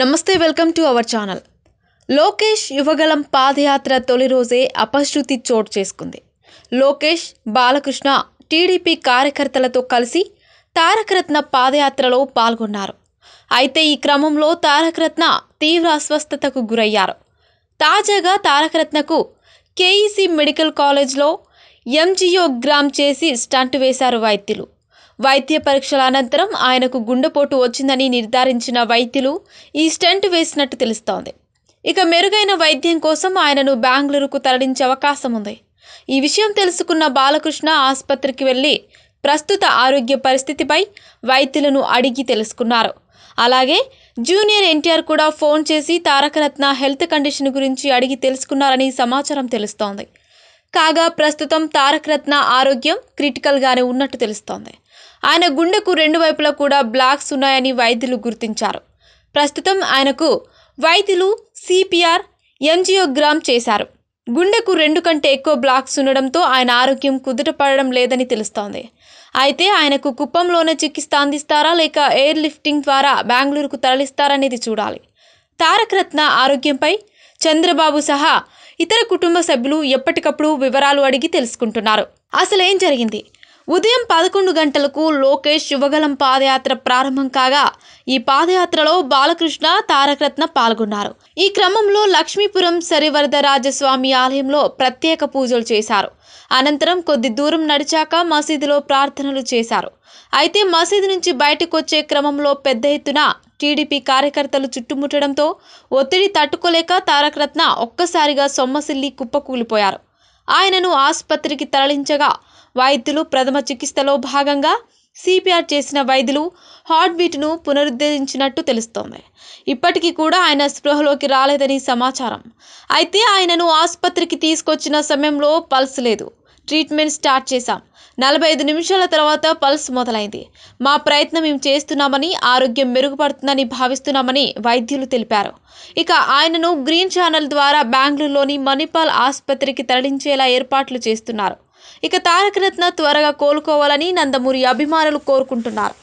నమస్తే welcome to our channel Lokesh Yuvagalam padayatra తొలి రోజే అపశృతి చోటు చేసుకుంది లోకేష్ బాలకృష్ణ టీడీపీ కార్యకర్తలతో కలిసి తారకరత్న పాదయాత్రలో పాల్గొన్నారు అయితే ఈ క్రమంలో తారకరత్న తీవ్ర అస్వస్థతకు గురయ్యారు తాజాగా తారకరత్నకు కేఈసీ మెడికల్ కాలేజ్లో ఎంజియోగ్రామ్ చేసి స్టంట్ వేశారు వైద్యులు వైద్య పరీక్షల అనంతరం ఆయనకు గుండెపోటు వచ్చిందని నిర్ధారించిన వైద్యులు ఈ స్టెంట్ వేసినట్టు తెలుస్తోంది ఇక మెరుగైన వైద్యం కోసం ఆయనను బెంగళూరుకు తరలించే అవకాశం ఉంది ఈ విషయం తెలుసుకున్న బాలకృష్ణ ఆసుపత్రికి వెళ్ళి ప్రస్తుత ఆరోగ్య పరిస్థితిపై వైద్యులను అడిగి తెలుసుకున్నారు అలాగే జూనియర్ ఎన్టీఆర్ కూడా ఫోన్ చేసి తారకరత్న హెల్త్ కండిషన్ గురించి అడిగి తెలుసుకున్నారని సమాచారం తెలుస్తోంది కాగా ప్రస్తుతం తారకరత్న ఆరోగ్యం క్రిటికల్గానే ఉన్నట్టు తెలుస్తోంది ఆయన గుండెకు రెండు వైపులా కూడా బ్లాక్స్ ఉన్నాయని వైద్యులు గుర్తించారు ప్రస్తుతం ఆయనకు వైద్యులు సిపిఆర్ ఎంజియోగ్రామ్ చేశారు గుండెకు రెండు కంటే ఎక్కువ బ్లాక్స్ ఉండడంతో ఆయన ఆరోగ్యం కుదుటపడడం లేదని తెలుస్తోంది అయితే ఆయనకు కుప్పంలోనే చికిత్స అందిస్తారా లేక ఎయిర్ లిఫ్టింగ్ ద్వారా బెంగళూరుకు తరలిస్తారనేది చూడాలి తారకరత్న ఆరోగ్యంపై చంద్రబాబు సహా ఇతర కుటుంబ సభ్యులు ఎప్పటికప్పుడు వివరాలు అడిగి తెలుసుకుంటున్నారు అసలేం జరిగింది ఉదయం పదకొండు గంటలకు లోకేష్ యువగలం పాదయాత్ర ప్రారంభం కాగా ఈ పాదయాత్రలో బాలకృష్ణ తారకరత్న పాల్గొన్నారు ఈ క్రమంలో లక్ష్మీపురం రాజస్వామి ఆలయంలో ప్రత్యేక పూజలు చేశారు అనంతరం కొద్ది దూరం నడిచాక మసీదులో ప్రార్థనలు చేశారు అయితే మసీదు నుంచి బయటకు వచ్చే క్రమంలో పెద్ద ఎత్తున టీడీపీ కార్యకర్తలు చుట్టుముట్టడంతో ఒత్తిడి తట్టుకోలేక తారకరత్న ఒక్కసారిగా సొమ్మసిల్లి కుప్పకూలిపోయారు ఆయనను ఆసుపత్రికి తరలించగా వైద్యులు ప్రథమ చికిత్సలో భాగంగా సిపిఆర్ చేసిన వైద్యులు హార్ట్బీట్ను పునరుద్ధరించినట్టు తెలుస్తోంది ఇప్పటికీ కూడా ఆయన స్పృహలోకి రాలేదని సమాచారం అయితే ఆయనను ఆసుపత్రికి తీసుకొచ్చిన సమయంలో పల్స్ లేదు ట్రీట్మెంట్ స్టార్ట్ చేశాం నలభై ఐదు నిమిషాల తర్వాత పల్స్ మొదలైంది మా ప్రయత్నం మేము చేస్తున్నామని ఆరోగ్యం మెరుగుపడుతుందని భావిస్తున్నామని వైద్యులు తెలిపారు ఇక ఆయనను గ్రీన్ ఛానల్ ద్వారా బెంగళూరులోని మణిపాల్ ఆసుపత్రికి తరలించేలా ఏర్పాట్లు చేస్తున్నారు ఇక తారకరత్న త్వరగా కోలుకోవాలని నందమూరి అభిమానులు కోరుకుంటున్నారు